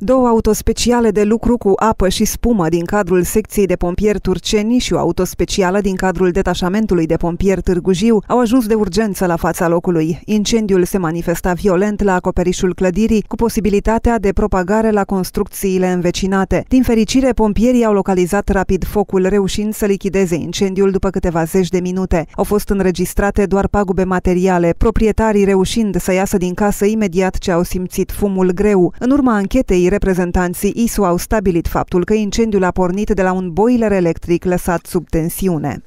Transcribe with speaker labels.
Speaker 1: Două autospeciale de lucru cu apă și spumă din cadrul secției de pompieri turceni și o autospecială din cadrul detașamentului de pompieri Târgu Jiu au ajuns de urgență la fața locului. Incendiul se manifesta violent la acoperișul clădirii, cu posibilitatea de propagare la construcțiile învecinate. Din fericire, pompierii au localizat rapid focul, reușind să lichideze incendiul după câteva zeci de minute. Au fost înregistrate doar pagube materiale, proprietarii reușind să iasă din casă imediat ce au simțit fumul greu. În urma anchetei, Reprezentanții ISU au stabilit faptul că incendiul a pornit de la un boiler electric lăsat sub tensiune.